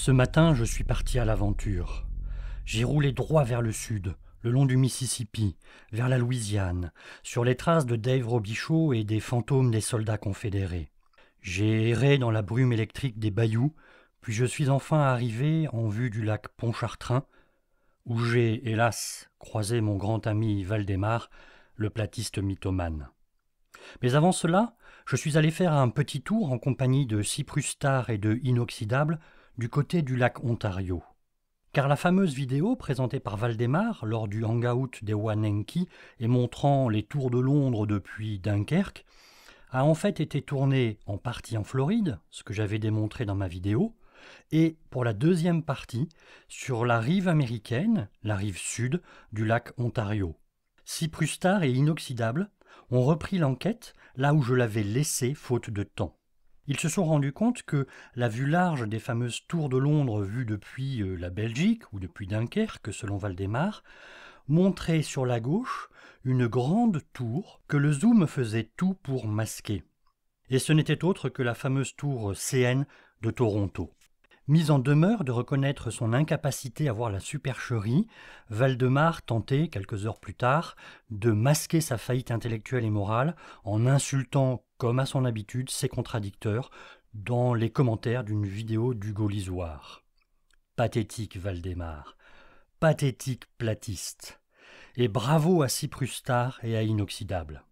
Ce matin, je suis parti à l'aventure. J'ai roulé droit vers le sud, le long du Mississippi, vers la Louisiane, sur les traces de Dave Robichaud et des fantômes des soldats confédérés. J'ai erré dans la brume électrique des bayous, puis je suis enfin arrivé en vue du lac Pontchartrain, où j'ai, hélas, croisé mon grand ami Valdemar, le platiste mythomane. Mais avant cela, je suis allé faire un petit tour en compagnie de Cyprus et de Inoxydable du côté du lac Ontario. Car la fameuse vidéo présentée par Valdemar lors du hangout des Wanenki et montrant les tours de Londres depuis Dunkerque a en fait été tournée en partie en Floride, ce que j'avais démontré dans ma vidéo, et pour la deuxième partie sur la rive américaine, la rive sud du lac Ontario. Si Prustar et Inoxydable ont repris l'enquête là où je l'avais laissée faute de temps. Ils se sont rendus compte que la vue large des fameuses tours de Londres vues depuis euh, la Belgique ou depuis Dunkerque, selon Valdemar, montrait sur la gauche une grande tour que le zoom faisait tout pour masquer. Et ce n'était autre que la fameuse tour CN de Toronto. Mise en demeure de reconnaître son incapacité à voir la supercherie, Valdemar tentait, quelques heures plus tard, de masquer sa faillite intellectuelle et morale en insultant, comme à son habitude, ses contradicteurs dans les commentaires d'une vidéo d'Hugo Lisoire. Pathétique Valdemar, pathétique platiste, et bravo à Cyprus et à Inoxydable.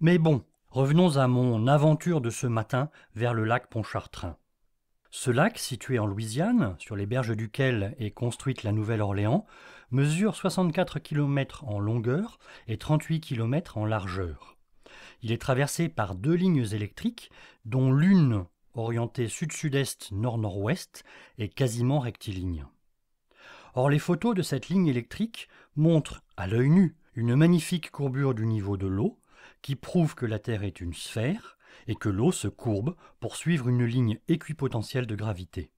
Mais bon, revenons à mon aventure de ce matin vers le lac Pontchartrain. Ce lac, situé en Louisiane, sur les berges duquel est construite la Nouvelle-Orléans, mesure 64 km en longueur et 38 km en largeur. Il est traversé par deux lignes électriques, dont l'une orientée sud-sud-est, nord-nord-ouest, est quasiment rectiligne. Or, les photos de cette ligne électrique montrent, à l'œil nu, une magnifique courbure du niveau de l'eau, qui prouve que la Terre est une sphère et que l'eau se courbe pour suivre une ligne équipotentielle de gravité.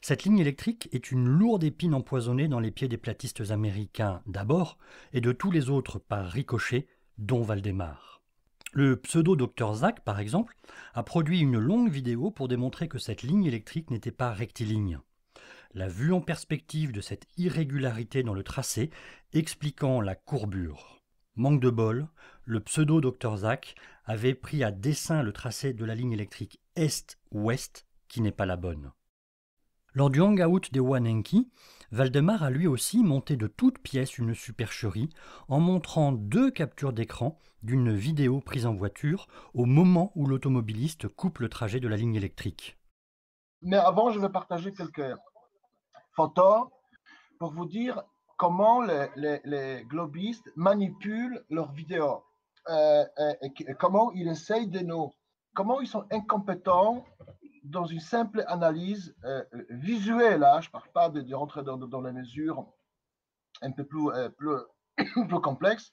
Cette ligne électrique est une lourde épine empoisonnée dans les pieds des platistes américains d'abord et de tous les autres par ricochet, dont Valdemar. Le pseudo-docteur Zach, par exemple, a produit une longue vidéo pour démontrer que cette ligne électrique n'était pas rectiligne. La vue en perspective de cette irrégularité dans le tracé expliquant la courbure. Manque de bol, le pseudo-docteur Zach avait pris à dessein le tracé de la ligne électrique est-ouest qui n'est pas la bonne. Lors du hangout des Wanenki, Valdemar a lui aussi monté de toutes pièces une supercherie en montrant deux captures d'écran d'une vidéo prise en voiture au moment où l'automobiliste coupe le trajet de la ligne électrique. Mais avant, je vais partager quelques photos pour vous dire comment les globistes manipulent leurs vidéos. Euh, euh, comment ils essayent de nous, comment ils sont incompétents dans une simple analyse euh, visuelle. Hein, je ne parle pas de, rentrer dans, dans, les mesures un peu plus, plus, complexes.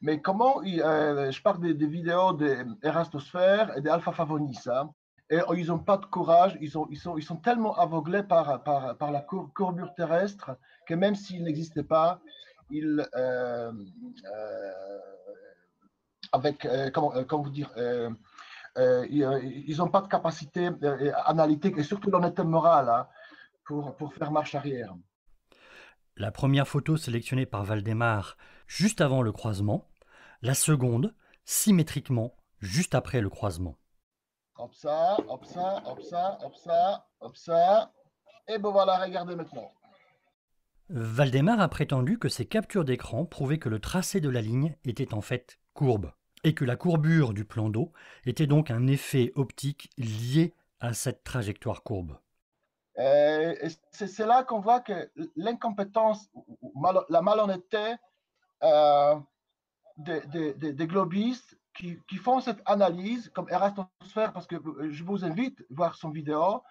Mais comment, ils, je parle des, des vidéos d'Erastosphère et d'Alpha Favonis, hein, et oh, ils n'ont pas de courage, ils, ont, ils, sont, ils sont tellement aveuglés par, par, la courbure terrestre que même s'ils n'existaient pas, ils, avec, euh, euh, comment, vous dire, euh, ils n'ont pas de capacité analytique et surtout l'honnêteté morale hein, pour, pour faire marche arrière. La première photo sélectionnée par Valdemar juste avant le croisement, la seconde symétriquement juste après le croisement. Hop ça, hop ça, hop ça, hop ça, hop ça. Et voilà, regardez maintenant. Valdemar a prétendu que ces captures d'écran prouvaient que le tracé de la ligne était en fait courbe et que la courbure du plan d'eau était donc un effet optique lié à cette trajectoire courbe. Euh, c'est là qu'on voit que l'incompétence, la malhonnêteté euh, des, des, globistes qui, font cette analyse, comme Erastosphère, parce que euh, je vous invite à voir son vidéo,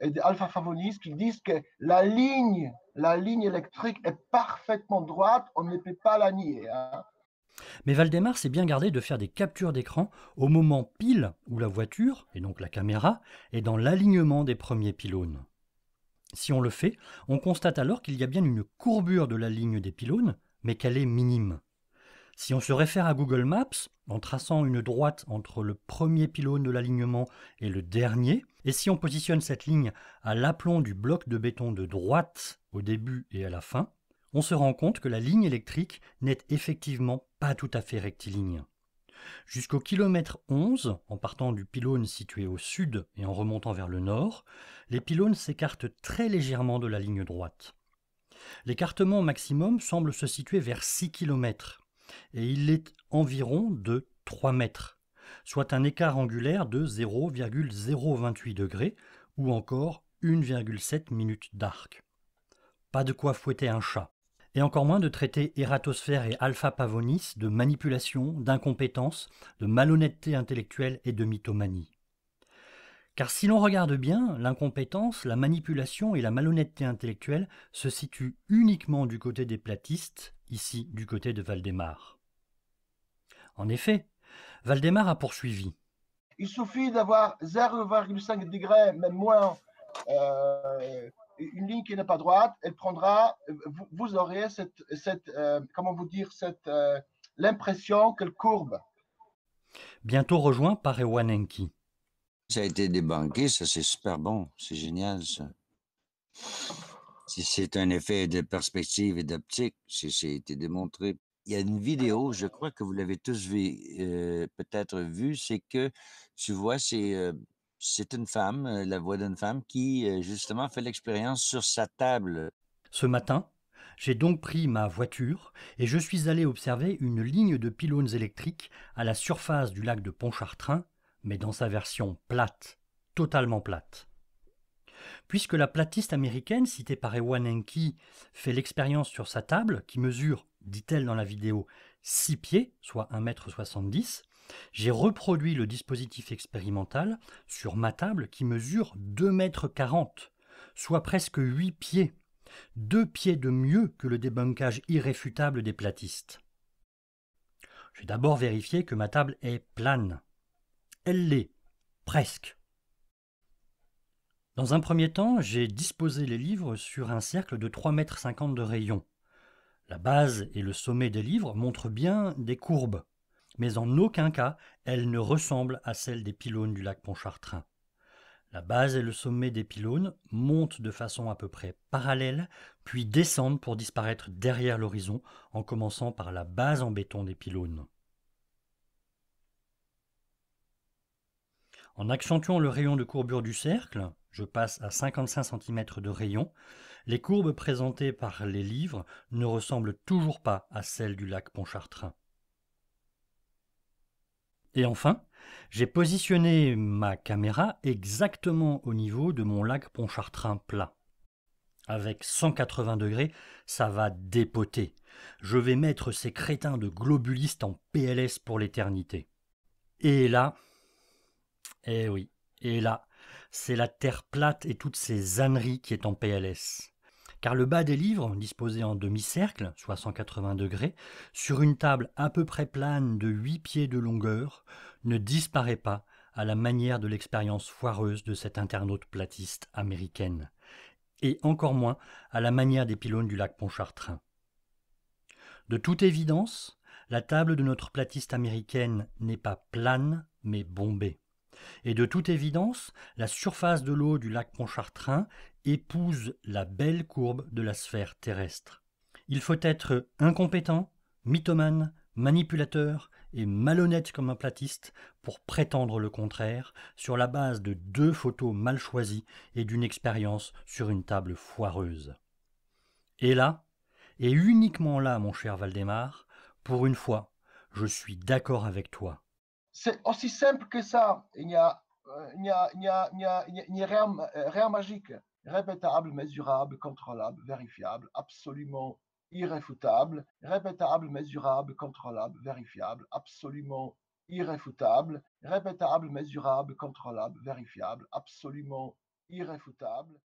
et des alpha Favonis, qui disent que la ligne, la ligne électrique est parfaitement droite, on ne peut pas la nier. Hein. Mais Valdemar s'est bien gardé de faire des captures d'écran au moment pile où la voiture, et donc la caméra, est dans l'alignement des premiers pylônes. Si on le fait, on constate alors qu'il y a bien une courbure de la ligne des pylônes, mais qu'elle est minime. Si on se réfère à Google Maps, en traçant une droite entre le premier pylône de l'alignement et le dernier, et si on positionne cette ligne à l'aplomb du bloc de béton de droite au début et à la fin, on se rend compte que la ligne électrique n'est effectivement pas tout à fait rectiligne. Jusqu'au kilomètre 11, en partant du pylône situé au sud et en remontant vers le nord, les pylônes s'écartent très légèrement de la ligne droite. L'écartement maximum semble se situer vers 6 km, et il est environ de 3 mètres, soit un écart angulaire de 0,028 degrés, ou encore 1,7 minutes d'arc. Pas de quoi fouetter un chat et encore moins de traiter Eratosphère et Alpha Pavonis de manipulation, d'incompétence, de malhonnêteté intellectuelle et de mythomanie. Car si l'on regarde bien, l'incompétence, la manipulation et la malhonnêteté intellectuelle se situent uniquement du côté des platistes, ici du côté de Valdemar. En effet, Valdemar a poursuivi. Il suffit d'avoir 0,5 degré, même moins, euh, une ligne qui n'est pas droite, elle prendra, vous, aurez cette, cette euh, comment vous dire, cette, euh, l'impression qu'elle courbe. Bientôt rejoint par Ewan Enki. Ça a été débanqué, ça c'est super bon, c'est génial ça. C'est un effet de perspective et d'optique, c'est été démontré. Il y a une vidéo, je crois que vous l'avez tous vu, euh, peut-être vu, c'est que tu vois ces, c'est une femme, euh, la voix d'une femme, qui euh, justement fait l'expérience sur sa table. Ce matin, j'ai donc pris ma voiture et je suis allé observer une ligne de pylônes électriques à la surface du lac de Pontchartrain, mais dans sa version plate, totalement plate. Puisque la platiste américaine citée par Ewan Enki fait l'expérience sur sa table, qui mesure, dit-elle dans la vidéo, 6 pieds, soit 1m70, j'ai reproduit le dispositif expérimental sur ma table qui mesure 2,40 mètres, soit presque 8 pieds, deux pieds de mieux que le débunkage irréfutable des platistes. J'ai d'abord vérifié que ma table est plane. Elle l'est, presque. Dans un premier temps, j'ai disposé les livres sur un cercle de 3,50 mètres de rayon. La base et le sommet des livres montrent bien des courbes mais en aucun cas elle ne ressemble à celle des pylônes du lac Pontchartrain. La base et le sommet des pylônes montent de façon à peu près parallèle, puis descendent pour disparaître derrière l'horizon, en commençant par la base en béton des pylônes. En accentuant le rayon de courbure du cercle, je passe à 55 cm de rayon, les courbes présentées par les livres ne ressemblent toujours pas à celles du lac Pontchartrain. Et enfin, j'ai positionné ma caméra exactement au niveau de mon lac Pontchartrain plat. Avec 180 degrés, ça va dépoter. Je vais mettre ces crétins de globulistes en PLS pour l'éternité. Et là, eh oui, et là, c'est la terre plate et toutes ces âneries qui est en PLS car le bas des livres, disposé en demi-cercle, soit 180 degrés, sur une table à peu près plane de 8 pieds de longueur, ne disparaît pas à la manière de l'expérience foireuse de cette internaute platiste américaine, et encore moins à la manière des pylônes du lac Pontchartrain. De toute évidence, la table de notre platiste américaine n'est pas plane, mais bombée. Et de toute évidence, la surface de l'eau du lac Pontchartrain épouse la belle courbe de la sphère terrestre. Il faut être incompétent, mythomane, manipulateur et malhonnête comme un platiste pour prétendre le contraire sur la base de deux photos mal choisies et d'une expérience sur une table foireuse. Et là, et uniquement là, mon cher Valdemar, pour une fois, je suis d'accord avec toi. C'est aussi simple que ça. Il n'y a, il a, a, a, rien, euh, rien magique. Répétable, mesurable, contrôlable, vérifiable, absolument irréfutable, répétable, mesurable, contrôlable, vérifiable, absolument irréfutable, répétable, mesurable, contrôlable, vérifiable, absolument irréfutable.